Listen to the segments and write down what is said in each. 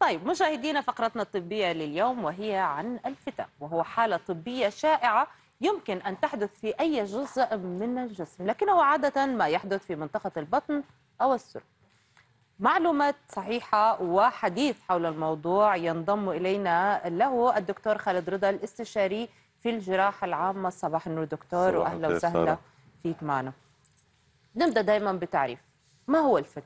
طيب مشاهدينا فقرتنا الطبية لليوم وهي عن الفتاة وهو حالة طبية شائعة يمكن أن تحدث في أي جزء من الجسم لكنه عادة ما يحدث في منطقة البطن أو السرب معلومات صحيحة وحديث حول الموضوع ينضم إلينا له الدكتور خالد رضا الاستشاري في الجراحة العامة صباح النور دكتور وأهلا وسهلا فيك معنا نبدأ دائما بتعريف ما هو الفتق؟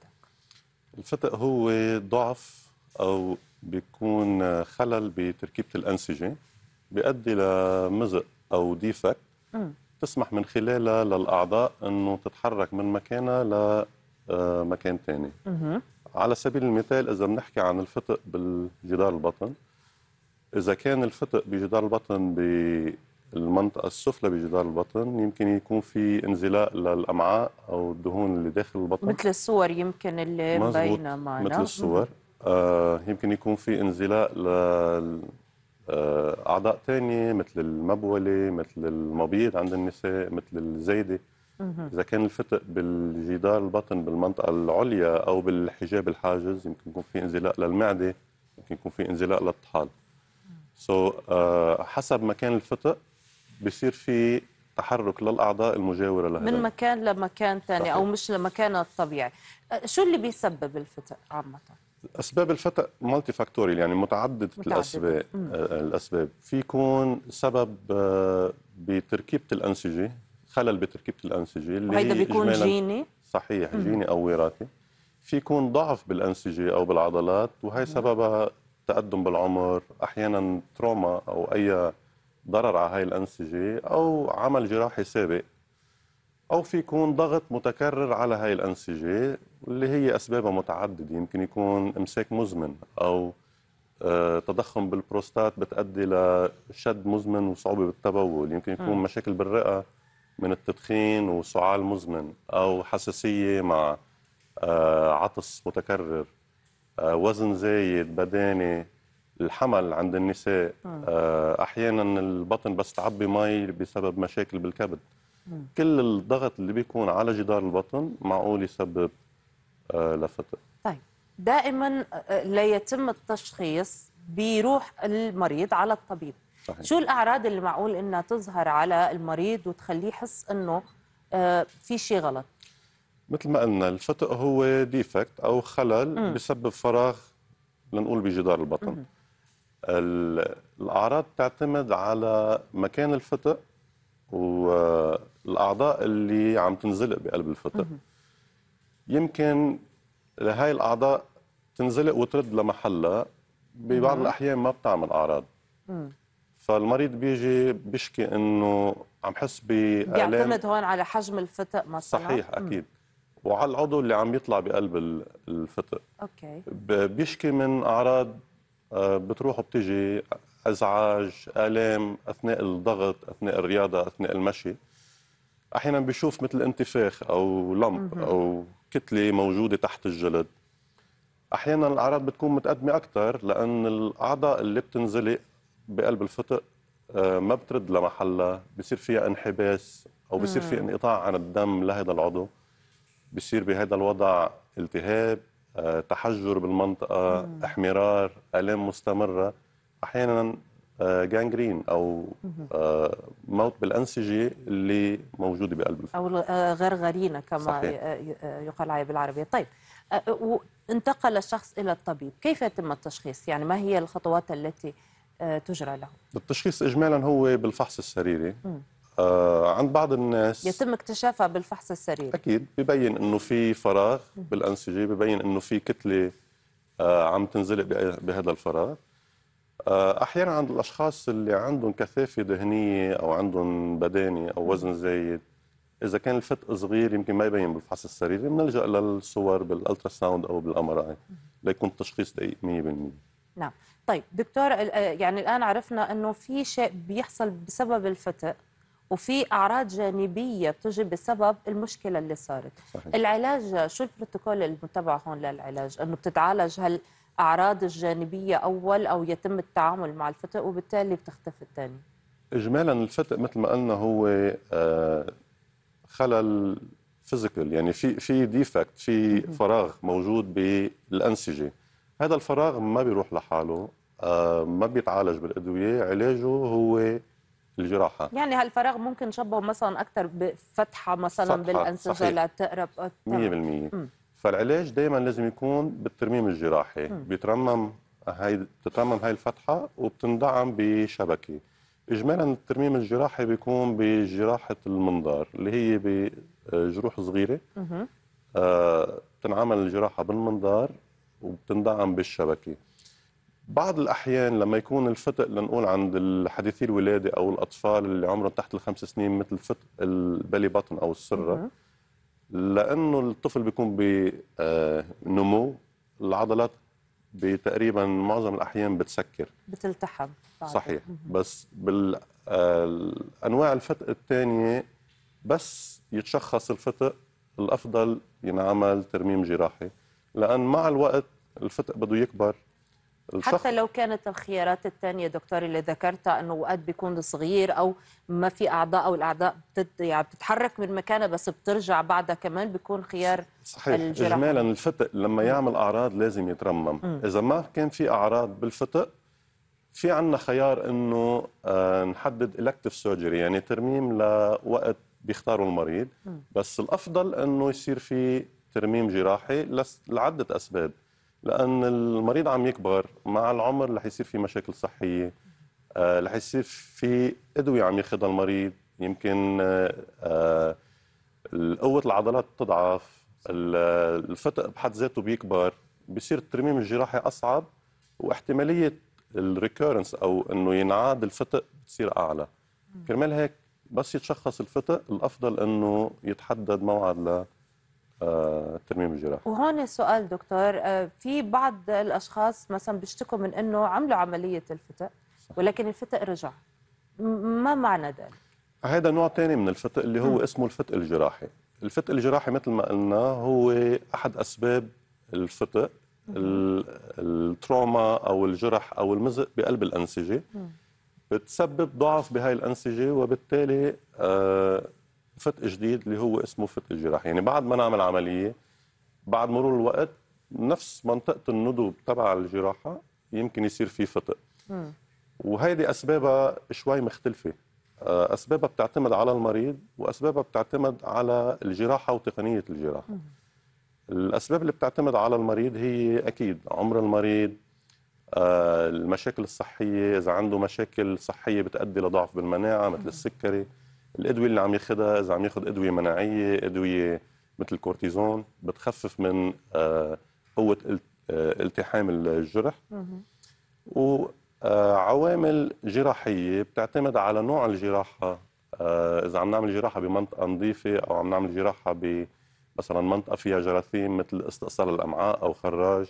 الفتق هو ضعف او بيكون خلل بتركيبه الانسجه بيؤدي لمزق او ديفكت تسمح من خلالها للاعضاء انه تتحرك من مكانها لمكان آه، ثاني على سبيل المثال اذا بنحكي عن الفتق بالجدار البطن اذا كان الفتق بجدار البطن بالمنطقه السفلى بجدار البطن يمكن يكون في انزلاق للامعاء او الدهون اللي داخل البطن مثل الصور يمكن اللي مبينه معنا مثل نعم. الصور آه، يمكن يكون في انزلاق ل آه، اعضاء ثانيه مثل المبوله مثل المبيض عند النساء مثل الزايده اذا كان الفتق بالجدار البطن بالمنطقه العليا او بالحجاب الحاجز يمكن يكون في انزلاق للمعده يمكن يكون في انزلاق للطحال سو so, uh, حسب مكان الفتق بصير في تحرك للاعضاء المجاوره لها من مكان لمكان ثاني او مش لمكانها الطبيعي شو اللي بيسبب الفتق عامه اسباب الفتق مالتي فاكتوريال يعني متعدده متعدد. الاسباب مم. الاسباب في يكون سبب آه، بتركيبه الانسجه خلل بتركيبه الانسجه اللي هيدا بيكون جيني صحيح مم. جيني او وراثي في يكون ضعف بالانسجه او بالعضلات وهي سببها تقدم بالعمر احيانا تروما او اي ضرر على هاي الانسجه او عمل جراحي سابق او في يكون ضغط متكرر على هاي الانسجه اللي هي أسبابها متعددة يمكن يكون إمساك مزمن أو آه، تضخم بالبروستات بتؤدي لشد مزمن وصعوبة بالتبول يمكن يكون م. مشاكل بالرئة من التدخين وسعال مزمن أو حساسية مع آه، عطس متكرر آه، وزن زايد بداني الحمل عند النساء احيانا البطن بس تعبي مي بسبب مشاكل بالكبد كل الضغط اللي بيكون على جدار البطن معقول يسبب آه، لفتره طيب دائما آه، آه، لا يتم التشخيص بيروح المريض على الطبيب صحيح. شو الاعراض اللي معقول انها تظهر على المريض وتخليه يحس انه في شيء غلط مثل ما قلنا الفتق هو ديفكت او خلل مم. بسبب فراغ لنقول بجدار البطن الاعراض تعتمد على مكان الفتق والاعضاء اللي عم تنزلق بقلب الفتق مم. يمكن لهي الاعضاء تنزلق وترد لمحلها ببعض نعم. الاحيان ما بتعمل اعراض فالمريض بيجي بيشكي انه عم حس بالام بيعتمد هون على حجم الفتق مثلا صحيح اكيد مم. وعلى العضو اللي عم يطلع بقلب الفتق اوكي بيشكي من اعراض آه، بتروح وبتيجي ازعاج الام اثناء الضغط اثناء الرياضه اثناء المشي احيانا بيشوف مثل انتفاخ او لمب او كتله موجوده تحت الجلد احيانا الاعراض بتكون متقدمه اكثر لان الاعضاء اللي بتنزلق بقلب الفتق آه، ما بترد لمحلها بصير فيها انحباس او بصير في انقطاع عن الدم لهذا العضو بصير بهذا الوضع التهاب آه، تحجر بالمنطقه احمرار الام مستمره احيانا جانجرين آه، او آه، موت بالانسجه اللي موجوده بقلب الفم او آه، غرغرينه كما صحيح. يقال عليها بالعربيه طيب انتقل الشخص الى الطبيب كيف يتم التشخيص يعني ما هي الخطوات التي تجرى له التشخيص اجمالا هو بالفحص السريري آه عند بعض الناس يتم اكتشافها بالفحص السريري اكيد ببين انه في فراغ بالانسجه ببين انه في كتله عم تنزلق بهذا الفراغ آه، احيانا عند الاشخاص اللي عندهم كثافه دهنيه او عندهم بداني او وزن زايد اذا كان الفتق صغير يمكن ما يبين بالفحص السريري بنلجا للصور بالالترا ساوند او بالامر اي ليكون التشخيص دقيق 100% نعم طيب دكتور آه، يعني الان عرفنا انه في شيء بيحصل بسبب الفتق وفي اعراض جانبيه بتجي بسبب المشكله اللي صارت صحيح. العلاج شو البروتوكول المتبع هون للعلاج انه بتتعالج هل الاعراض الجانبيه اول او يتم التعامل مع الفتق وبالتالي بتختفي الثاني اجمالا الفتق مثل ما قلنا هو آه، خلل فيزيكال يعني في في ديفكت في فراغ موجود بالانسجه هذا الفراغ ما بيروح لحاله آه، ما بيتعالج بالادويه علاجه هو الجراحه يعني هالفراغ ممكن شبهه مثلا اكثر بفتحه مثلا بالانسجه لتقرب 100% آه، فالعلاج دائما لازم يكون بالترميم الجراحي بيترمم هاي بتترمم هاي الفتحه وبتندعم بشبكه اجمالا الترميم الجراحي بيكون بجراحه المنظار اللي هي بجروح صغيره آه بتنعمل الجراحه بالمنظار وبتندعم بالشبكه بعض الاحيان لما يكون الفتق لنقول عند الحديثي الولاده او الاطفال اللي عمرهم تحت الخمس سنين مثل فتق البلي بطن او السره لانه الطفل بيكون بنمو آه، العضلات بتقريبا معظم الاحيان بتسكر بتلتحم صحيح بس بالانواع آه، الفتق الثانيه بس يتشخص الفتق الافضل ينعمل ترميم جراحي لان مع الوقت الفتق بده يكبر حتى لو كانت الخيارات الثانيه دكتور اللي ذكرتها انه اوقات بيكون صغير او ما في اعضاء او الاعضاء بتت يعني بتتحرك من مكانها بس بترجع بعدها كمان بيكون خيار صحيح الجراحة. اجمالا الفتق لما يعمل اعراض لازم يترمم م. اذا ما كان في اعراض بالفتق في عندنا خيار انه آه، نحدد الكتف سيرجري يعني ترميم لوقت بيختاره المريض بس الافضل انه يصير في ترميم جراحي لعده اسباب لان المريض عم يكبر مع العمر رح يصير في مشاكل صحيه آه، رح يصير في ادويه عم ياخذها المريض يمكن آه، آه، قوه العضلات تضعف الفتق بحد ذاته بيكبر بصير الترميم الجراحي اصعب واحتماليه الريكورنس او انه ينعاد الفتق بتصير اعلى كرمال هيك بس يتشخص الفتق الافضل انه يتحدد موعد آه، ترميم الجراح وهون سؤال دكتور آه، في بعض الاشخاص مثلا بيشتكوا من انه عملوا عمليه الفتق ولكن الفتق رجع ما معنى ذلك هذا نوع ثاني من الفتق اللي هو م. اسمه الفتق الجراحي الفتق الجراحي مثل ما قلنا هو احد اسباب الفتق التروما او الجرح او المزق بقلب الانسجه بتسبب ضعف بهاي الانسجه وبالتالي آه فتق جديد اللي هو اسمه فتق جراحي يعني بعد ما نعمل عمليه بعد مرور الوقت نفس منطقه الندب تبع الجراحه يمكن يصير في فتق وهيدي اسبابها شوي مختلفه آه، اسبابها بتعتمد على المريض واسبابها بتعتمد على الجراحه وتقنيه الجراحه الاسباب اللي بتعتمد على المريض هي اكيد عمر المريض آه، المشاكل الصحيه اذا عنده مشاكل صحيه بتؤدي لضعف بالمناعه مثل السكري الادويه اللي عم ياخذها اذا عم ياخذ ادويه مناعيه ادويه مثل الكورتيزون بتخفف من آه، قوه آه، التحام الجرح وعوامل آه، جراحيه بتعتمد على نوع الجراحه اذا عم نعمل جراحه بمنطقه نظيفه او عم نعمل جراحه ب مثلا منطقه فيها جراثيم مثل استئصال الامعاء او خراج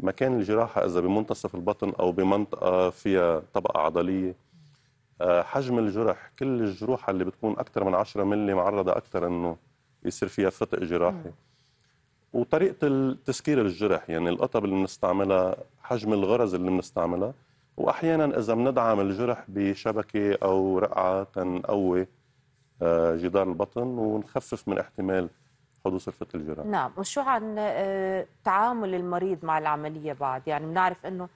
مكان الجراحه اذا بمنتصف البطن او بمنطقه فيها طبقه عضليه آه، حجم الجرح كل الجروح اللي بتكون اكثر من 10 ملي معرضه اكثر انه يصير فيها فتق جراحي وطريقه تسكير الجرح يعني القطب اللي بنستعملها حجم الغرز اللي بنستعملها واحيانا اذا بندعم الجرح بشبكه او رقعه تنقوي آه، جدار البطن ونخفف من احتمال حدوث الفتق الجراحي نعم وشو عن آه، تعامل المريض مع العمليه بعد يعني بنعرف انه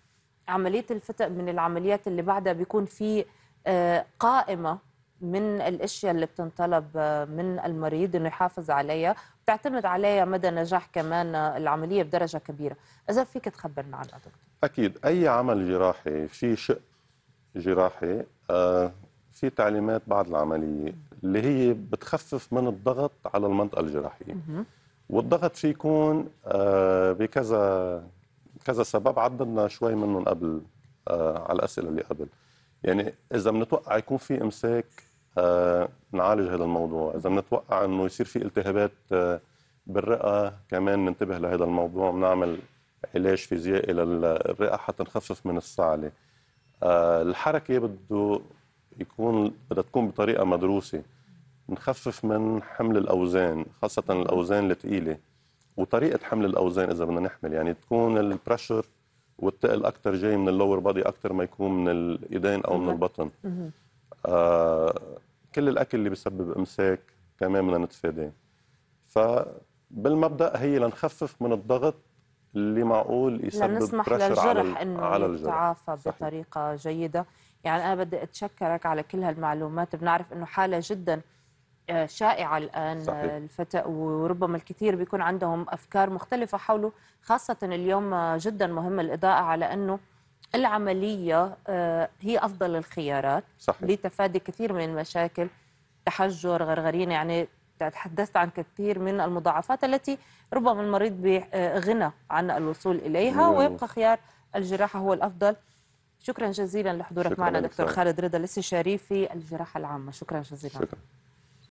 عمليه الفتق من العمليات اللي بعدها بيكون في آه، قائمه من الاشياء اللي بتنطلب آه، من المريض انه يحافظ عليها بتعتمد عليها مدى نجاح كمان آه، العمليه بدرجه كبيره اذا فيك تخبرنا عنها دكتور اكيد اي عمل جراحي في شق جراحي في تعليمات بعد العمليه اللي هي بتخفف من الضغط على المنطقه الجراحيه والضغط فيه يكون بكذا كذا سبب عدلنا شوي منهم قبل على الاسئله اللي قبل يعني اذا بنتوقع يكون في امساك آه، نعالج هذا الموضوع اذا بنتوقع انه يصير في التهابات آه، بالرئه كمان ننتبه لهذا الموضوع بنعمل علاج فيزيائي للرئه حتى نخفف من الصعله آه، الحركه بده يكون بدها تكون بطريقه مدروسه نخفف من حمل الاوزان خاصه الاوزان الثقيله وطريقه حمل الاوزان اذا بدنا نحمل يعني تكون البريشر والتقل اكثر جاي من اللور بادي اكثر ما يكون من الايدين او من البطن آه كل الاكل اللي بيسبب امساك كمان بدنا نتفاداه فبالمبدا هي لنخفف من الضغط اللي معقول يسبب لنسمح للجرح انه على الجرح. يتعافى بطريقه جيده يعني انا بدي اتشكرك على كل هالمعلومات بنعرف انه حاله جدا آه، شائعة الآن آه، صحيح. الفتى وربما الكثير بيكون عندهم أفكار مختلفة حوله خاصة اليوم آه، جدا مهم الإضاءة على أنه العملية هي أفضل الخيارات صحيح. لتفادي كثير من المشاكل تحجر غرغرين يعني تحدثت عن كثير من المضاعفات التي ربما المريض بغنى عن الوصول إليها ويبقى خيار الجراحة هو الأفضل شكرا جزيلا لحضورك شكرا معنا دكتور خالد رضا الاستشاري في الجراحة العامة شكرا جزيلا شكرا.